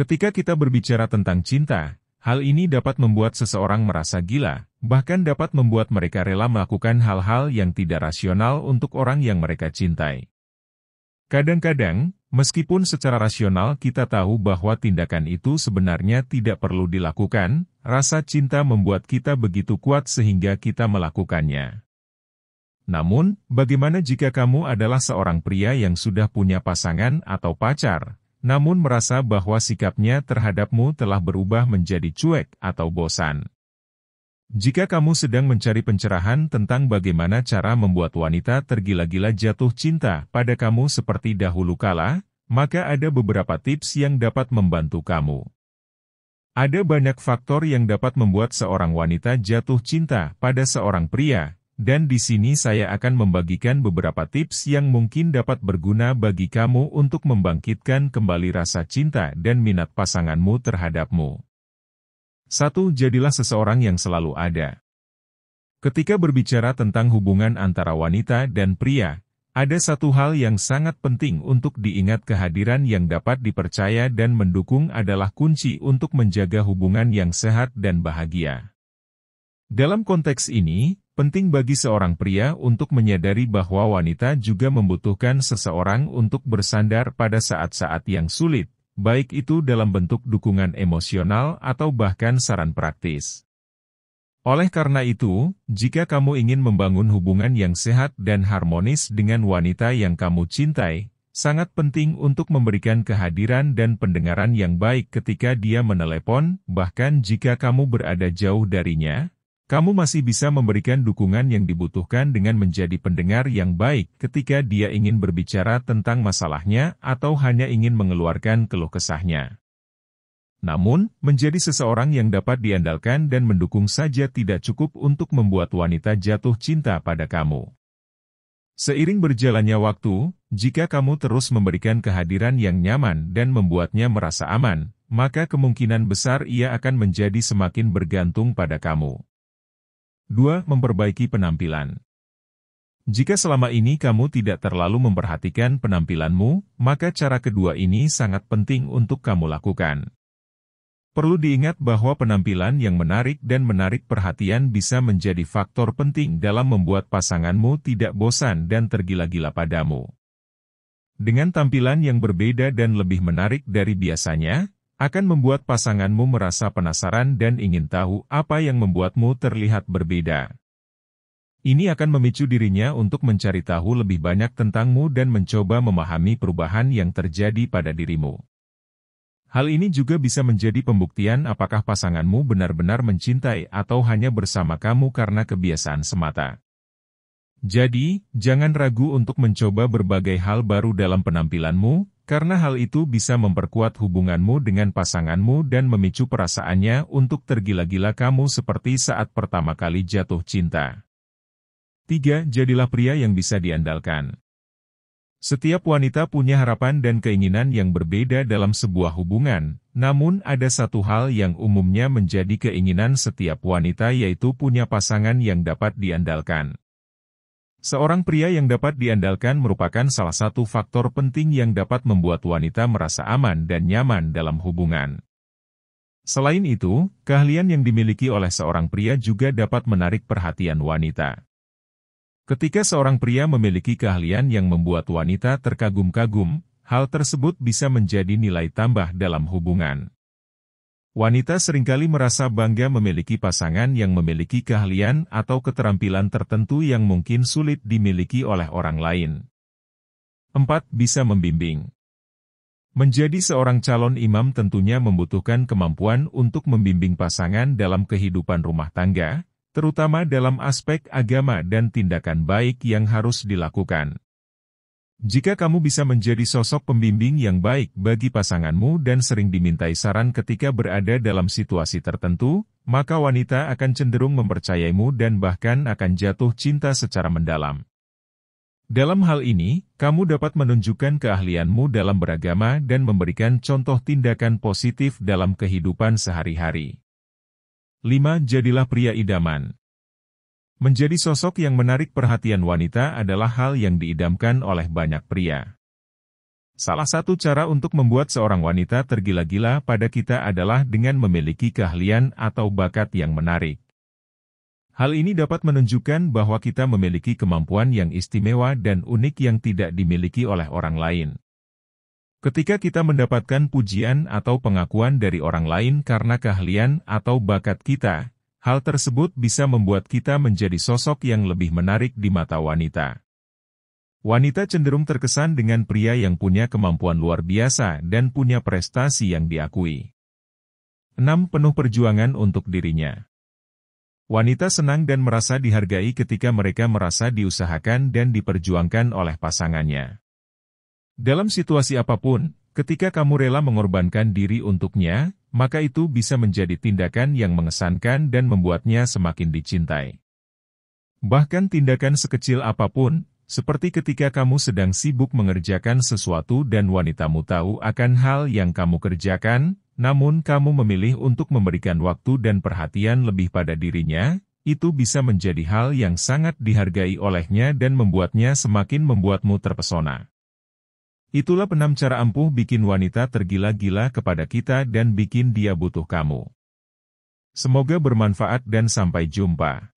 Ketika kita berbicara tentang cinta, hal ini dapat membuat seseorang merasa gila, bahkan dapat membuat mereka rela melakukan hal-hal yang tidak rasional untuk orang yang mereka cintai. Kadang-kadang, meskipun secara rasional kita tahu bahwa tindakan itu sebenarnya tidak perlu dilakukan, rasa cinta membuat kita begitu kuat sehingga kita melakukannya. Namun, bagaimana jika kamu adalah seorang pria yang sudah punya pasangan atau pacar, namun merasa bahwa sikapnya terhadapmu telah berubah menjadi cuek atau bosan. Jika kamu sedang mencari pencerahan tentang bagaimana cara membuat wanita tergila-gila jatuh cinta pada kamu seperti dahulu kala, maka ada beberapa tips yang dapat membantu kamu. Ada banyak faktor yang dapat membuat seorang wanita jatuh cinta pada seorang pria, dan di sini saya akan membagikan beberapa tips yang mungkin dapat berguna bagi kamu untuk membangkitkan kembali rasa cinta dan minat pasanganmu terhadapmu. Satu, Jadilah seseorang yang selalu ada. Ketika berbicara tentang hubungan antara wanita dan pria, ada satu hal yang sangat penting untuk diingat kehadiran yang dapat dipercaya dan mendukung adalah kunci untuk menjaga hubungan yang sehat dan bahagia. Dalam konteks ini, Penting bagi seorang pria untuk menyadari bahwa wanita juga membutuhkan seseorang untuk bersandar pada saat-saat yang sulit, baik itu dalam bentuk dukungan emosional atau bahkan saran praktis. Oleh karena itu, jika kamu ingin membangun hubungan yang sehat dan harmonis dengan wanita yang kamu cintai, sangat penting untuk memberikan kehadiran dan pendengaran yang baik ketika dia menelepon, bahkan jika kamu berada jauh darinya, kamu masih bisa memberikan dukungan yang dibutuhkan dengan menjadi pendengar yang baik ketika dia ingin berbicara tentang masalahnya atau hanya ingin mengeluarkan keluh kesahnya. Namun, menjadi seseorang yang dapat diandalkan dan mendukung saja tidak cukup untuk membuat wanita jatuh cinta pada kamu. Seiring berjalannya waktu, jika kamu terus memberikan kehadiran yang nyaman dan membuatnya merasa aman, maka kemungkinan besar ia akan menjadi semakin bergantung pada kamu. 2. Memperbaiki penampilan. Jika selama ini kamu tidak terlalu memperhatikan penampilanmu, maka cara kedua ini sangat penting untuk kamu lakukan. Perlu diingat bahwa penampilan yang menarik dan menarik perhatian bisa menjadi faktor penting dalam membuat pasanganmu tidak bosan dan tergila-gila padamu. Dengan tampilan yang berbeda dan lebih menarik dari biasanya, akan membuat pasanganmu merasa penasaran dan ingin tahu apa yang membuatmu terlihat berbeda. Ini akan memicu dirinya untuk mencari tahu lebih banyak tentangmu dan mencoba memahami perubahan yang terjadi pada dirimu. Hal ini juga bisa menjadi pembuktian apakah pasanganmu benar-benar mencintai atau hanya bersama kamu karena kebiasaan semata. Jadi, jangan ragu untuk mencoba berbagai hal baru dalam penampilanmu, karena hal itu bisa memperkuat hubunganmu dengan pasanganmu dan memicu perasaannya untuk tergila-gila kamu seperti saat pertama kali jatuh cinta. 3. Jadilah pria yang bisa diandalkan. Setiap wanita punya harapan dan keinginan yang berbeda dalam sebuah hubungan, namun ada satu hal yang umumnya menjadi keinginan setiap wanita yaitu punya pasangan yang dapat diandalkan. Seorang pria yang dapat diandalkan merupakan salah satu faktor penting yang dapat membuat wanita merasa aman dan nyaman dalam hubungan. Selain itu, keahlian yang dimiliki oleh seorang pria juga dapat menarik perhatian wanita. Ketika seorang pria memiliki keahlian yang membuat wanita terkagum-kagum, hal tersebut bisa menjadi nilai tambah dalam hubungan. Wanita seringkali merasa bangga memiliki pasangan yang memiliki keahlian atau keterampilan tertentu yang mungkin sulit dimiliki oleh orang lain. 4. Bisa membimbing Menjadi seorang calon imam tentunya membutuhkan kemampuan untuk membimbing pasangan dalam kehidupan rumah tangga, terutama dalam aspek agama dan tindakan baik yang harus dilakukan. Jika kamu bisa menjadi sosok pembimbing yang baik bagi pasanganmu dan sering dimintai saran ketika berada dalam situasi tertentu, maka wanita akan cenderung mempercayaimu dan bahkan akan jatuh cinta secara mendalam. Dalam hal ini, kamu dapat menunjukkan keahlianmu dalam beragama dan memberikan contoh tindakan positif dalam kehidupan sehari-hari. 5. Jadilah pria idaman. Menjadi sosok yang menarik perhatian wanita adalah hal yang diidamkan oleh banyak pria. Salah satu cara untuk membuat seorang wanita tergila-gila pada kita adalah dengan memiliki keahlian atau bakat yang menarik. Hal ini dapat menunjukkan bahwa kita memiliki kemampuan yang istimewa dan unik yang tidak dimiliki oleh orang lain. Ketika kita mendapatkan pujian atau pengakuan dari orang lain karena keahlian atau bakat kita, Hal tersebut bisa membuat kita menjadi sosok yang lebih menarik di mata wanita. Wanita cenderung terkesan dengan pria yang punya kemampuan luar biasa dan punya prestasi yang diakui. 6. Penuh perjuangan untuk dirinya. Wanita senang dan merasa dihargai ketika mereka merasa diusahakan dan diperjuangkan oleh pasangannya. Dalam situasi apapun, ketika kamu rela mengorbankan diri untuknya, maka itu bisa menjadi tindakan yang mengesankan dan membuatnya semakin dicintai. Bahkan tindakan sekecil apapun, seperti ketika kamu sedang sibuk mengerjakan sesuatu dan wanitamu tahu akan hal yang kamu kerjakan, namun kamu memilih untuk memberikan waktu dan perhatian lebih pada dirinya, itu bisa menjadi hal yang sangat dihargai olehnya dan membuatnya semakin membuatmu terpesona. Itulah enam cara ampuh bikin wanita tergila-gila kepada kita dan bikin dia butuh kamu. Semoga bermanfaat dan sampai jumpa.